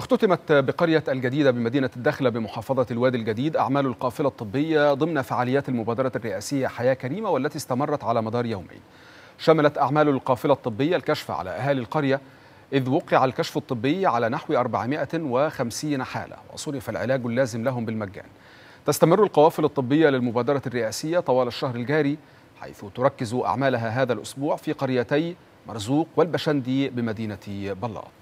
اختتمت بقرية الجديدة بمدينة الدخلة بمحافظة الوادي الجديد أعمال القافلة الطبية ضمن فعاليات المبادرة الرئاسية حياة كريمة والتي استمرت على مدار يومين شملت أعمال القافلة الطبية الكشف على أهالي القرية إذ وقع الكشف الطبي على نحو 450 حالة وصرف العلاج اللازم لهم بالمجان تستمر القوافل الطبية للمبادرة الرئاسية طوال الشهر الجاري حيث تركز أعمالها هذا الأسبوع في قريتي مرزوق والبشندي بمدينة بلاط